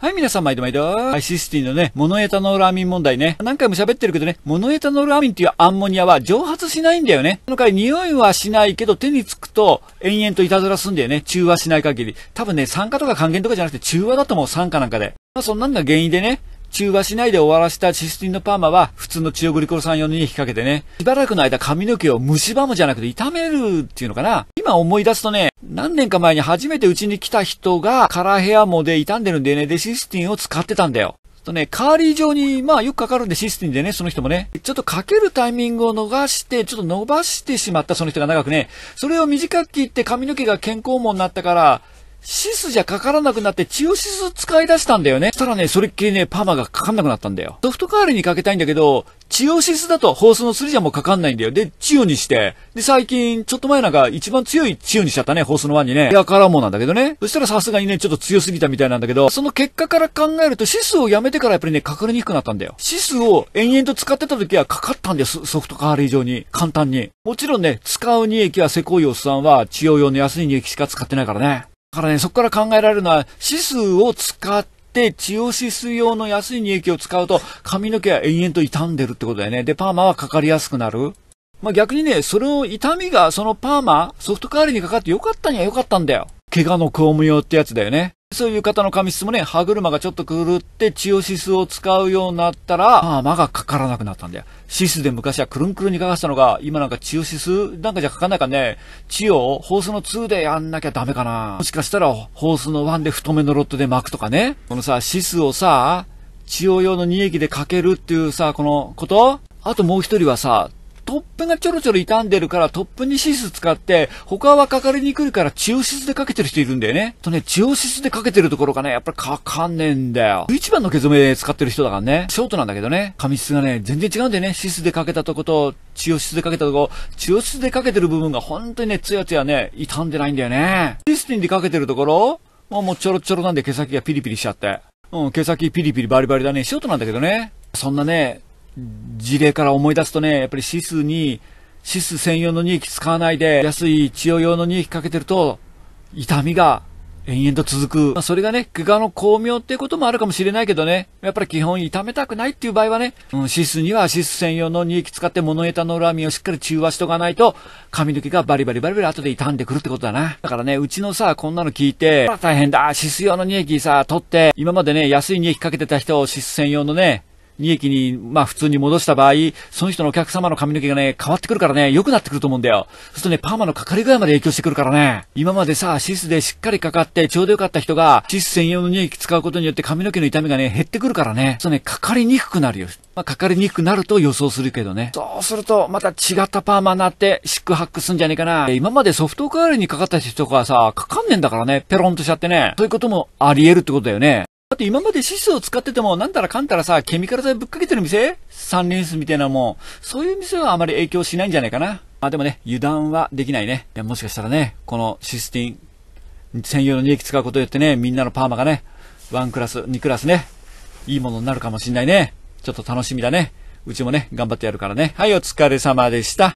はい、皆さん、毎度毎度。はい、システィのね、モノエタノールアミン問題ね。何回も喋ってるけどね、モノエタノールアミンっていうアンモニアは蒸発しないんだよね。この回、匂いはしないけど、手につくと、延々といたずらすんだよね。中和しない限り。多分ね、酸化とか還元とかじゃなくて、中和だと思う、酸化なんかで。まあ、そんなんが原因でね、中和しないで終わらせたシスティンのパーマは普通のチオグリコロ酸用に引っ掛けてね、しばらくの間髪の毛を虫歯もじゃなくて痛めるっていうのかな。今思い出すとね、何年か前に初めてうちに来た人がカラーヘアモで傷んでるんでね、でシスティンを使ってたんだよ。とね、カーリー状に、まあよくかかるんでシスティンでね、その人もね、ちょっとかけるタイミングを逃して、ちょっと伸ばしてしまったその人が長くね、それを短く切って髪の毛が健康毛になったから、シスじゃかからなくなってチオシス使い出したんだよね。そしたらね、それっきりね、パーマがかかんなくなったんだよ。ソフト代わりにかけたいんだけど、チオシスだと放送のスリじゃもうかかんないんだよ。で、チオにして。で、最近、ちょっと前なんか一番強いチオにしちゃったね、放送のンにね。いやからもなんだけどね。そしたらさすがにね、ちょっと強すぎたみたいなんだけど、その結果から考えると、シスをやめてからやっぱりね、かかりにくくなったんだよ。シスを延々と使ってた時はかかったんです、ソフト代わり以上に。簡単に。もちろんね、使う2液はセコイオスさんは、チオ用の安い2液しか使ってないからね。だからね、そこから考えられるのは、指数を使って、治療指数用の安い乳液を使うと、髪の毛は延々と傷んでるってことだよね。で、パーマはかかりやすくなる。まあ、逆にね、それを痛みが、そのパーマ、ソフト代わりにかかってよかったにはよかったんだよ。怪我の公務用ってやつだよね。そういう方の髪質もね、歯車がちょっと狂ってチオシスを使うようになったら、まあ、間がかからなくなったんだよ。シスで昔はくるんくるんにかかったのが、今なんかチオシスなんかじゃかかんないからね、チオをホースの2でやんなきゃダメかな。もしかしたら、ホースの1で太めのロットで巻くとかね。このさ、シスをさ、チオ用の2液でかけるっていうさ、このことあともう一人はさ、トップがちょろちょろ傷んでるからトップにシス使って、他はかかりにくいから中オシスでかけてる人いるんだよね。とね、中をシスでかけてるところがね、やっぱりかかんねえんだよ。11番の毛染め使ってる人だからね、ショートなんだけどね、髪質がね、全然違うんだよね。シスでかけたとこと、中をシスでかけたとこ、中をシスでかけてる部分が本当にね、つやつやね、傷んでないんだよね。システィンでかけてるところ、もうちょろちょろなんで毛先がピリピリしちゃって。うん、毛先ピリピリバリバリだね。ショートなんだけどね。そんなね、事例から思い出すとね、やっぱりシスに、シス専用の乳液使わないで、安い治療用の乳液かけてると、痛みが延々と続く。まあ、それがね、怪我の巧妙っていうこともあるかもしれないけどね、やっぱり基本痛めたくないっていう場合はね、うん、シスにはシス専用の乳液使ってモノエタノールをしっかり中和しとかないと、髪の毛がバリバリバリバリ後で傷んでくるってことだな。だからね、うちのさ、こんなの聞いて、大変だ、シス用の乳液さ、取って、今までね、安い乳液かけてた人をシス専用のね、利益に、まあ普通に戻した場合、その人のお客様の髪の毛がね、変わってくるからね、良くなってくると思うんだよ。そうするとね、パーマのかかり具合まで影響してくるからね。今までさ、シスでしっかりかかってちょうど良かった人が、シス専用の乳液使うことによって髪の毛の痛みがね、減ってくるからね。そうね、かかりにくくなるよ。まあ、かかりにくくなると予想するけどね。そうすると、また違ったパーマになって、シックハックすんじゃねえかな。今までソフト代わりにかかった人とかはさ、かかんねえんだからね、ペロンとしちゃってね。そういうこともあり得るってことだよね。だって今までシスを使ってても、なんたらかんたらさ、ケミカル剤ぶっかけてる店サンリンスみたいなもん。そういう店はあまり影響しないんじゃないかな。まあでもね、油断はできないね。いや、もしかしたらね、このシスティン専用の利益使うことによってね、みんなのパーマがね、ワンクラス、2クラスね、いいものになるかもしんないね。ちょっと楽しみだね。うちもね、頑張ってやるからね。はい、お疲れ様でした。